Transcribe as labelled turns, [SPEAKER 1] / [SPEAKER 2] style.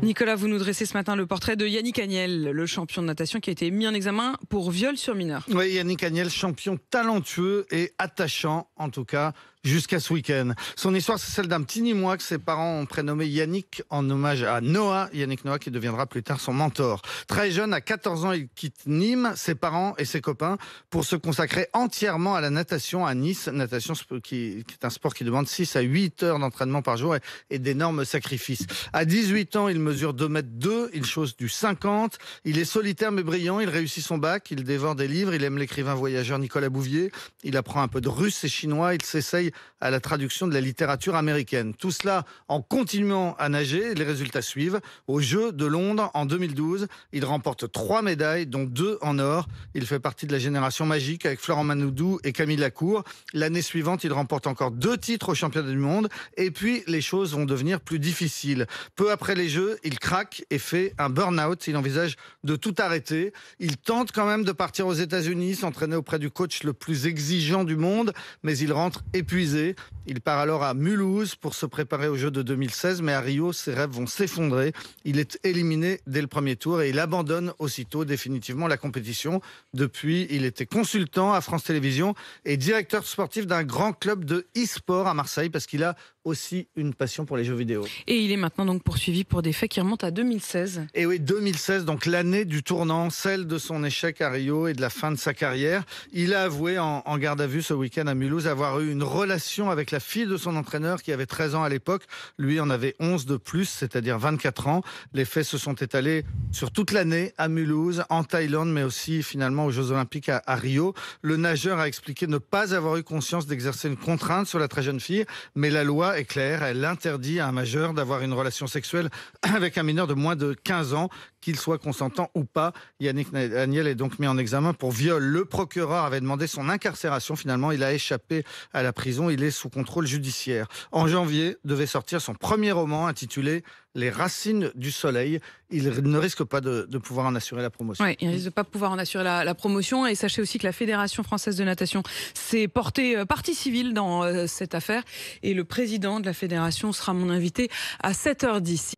[SPEAKER 1] Nicolas, vous nous dressez ce matin le portrait de Yannick Agnel, le champion de natation qui a été mis en examen
[SPEAKER 2] pour viol sur mineur. Oui, Yannick Agnel, champion talentueux et attachant, en tout cas jusqu'à ce week-end. Son histoire, c'est celle d'un petit Nîmois que ses parents ont prénommé Yannick en hommage à Noah. Yannick Noah qui deviendra plus tard son mentor. Très jeune, à 14 ans, il quitte Nîmes, ses parents et ses copains pour se consacrer entièrement à la natation à Nice. Natation qui, est un sport qui demande 6 à 8 heures d'entraînement par jour et, d'énormes sacrifices. À 18 ans, il mesure 2 mètres 2, il chose du 50. Il est solitaire mais brillant, il réussit son bac, il dévore des livres, il aime l'écrivain voyageur Nicolas Bouvier, il apprend un peu de russe et chinois, il s'essaye à la traduction de la littérature américaine. Tout cela en continuant à nager. Les résultats suivent. Aux Jeux de Londres en 2012, il remporte trois médailles, dont deux en or. Il fait partie de la génération magique avec Florent Manoudou et Camille Lacour. L'année suivante, il remporte encore deux titres aux championnats du monde. Et puis, les choses vont devenir plus difficiles. Peu après les Jeux, il craque et fait un burn-out. Il envisage de tout arrêter. Il tente quand même de partir aux États-Unis, s'entraîner auprès du coach le plus exigeant du monde, mais il rentre épuisé il part alors à Mulhouse pour se préparer aux Jeux de 2016, mais à Rio, ses rêves vont s'effondrer. Il est éliminé dès le premier tour et il abandonne aussitôt définitivement la compétition. Depuis, il était consultant à France Télévisions et directeur sportif d'un grand club de e-sport à Marseille parce qu'il a aussi une passion pour les jeux vidéo.
[SPEAKER 1] Et il est maintenant donc poursuivi pour des faits qui remontent à 2016.
[SPEAKER 2] Et eh oui, 2016, donc l'année du tournant, celle de son échec à Rio et de la fin de sa carrière. Il a avoué en, garde à vue ce week-end à Mulhouse avoir eu une relation avec la fille de son entraîneur qui avait 13 ans à l'époque. Lui en avait 11 de plus, c'est-à-dire 24 ans. Les faits se sont étalés sur toute l'année à Mulhouse, en Thaïlande, mais aussi finalement aux Jeux Olympiques à, à Rio. Le nageur a expliqué ne pas avoir eu conscience d'exercer une contrainte sur la très jeune fille, mais la loi claire, elle interdit à un majeur d'avoir une relation sexuelle avec un mineur de moins de 15 ans, qu'il soit consentant ou pas. Yannick Daniel est donc mis en examen pour viol. Le procureur avait demandé son incarcération. Finalement, il a échappé à la prison. Il est sous contrôle judiciaire. En janvier, devait sortir son premier roman intitulé les racines du soleil. Il ne risque pas de, pouvoir en assurer la promotion. Oui, il risque
[SPEAKER 1] de pouvoir en assurer la, la, promotion. Et sachez aussi que la Fédération française de natation s'est portée euh, partie civile dans euh, cette affaire. Et le président de la fédération sera mon invité à 7h10.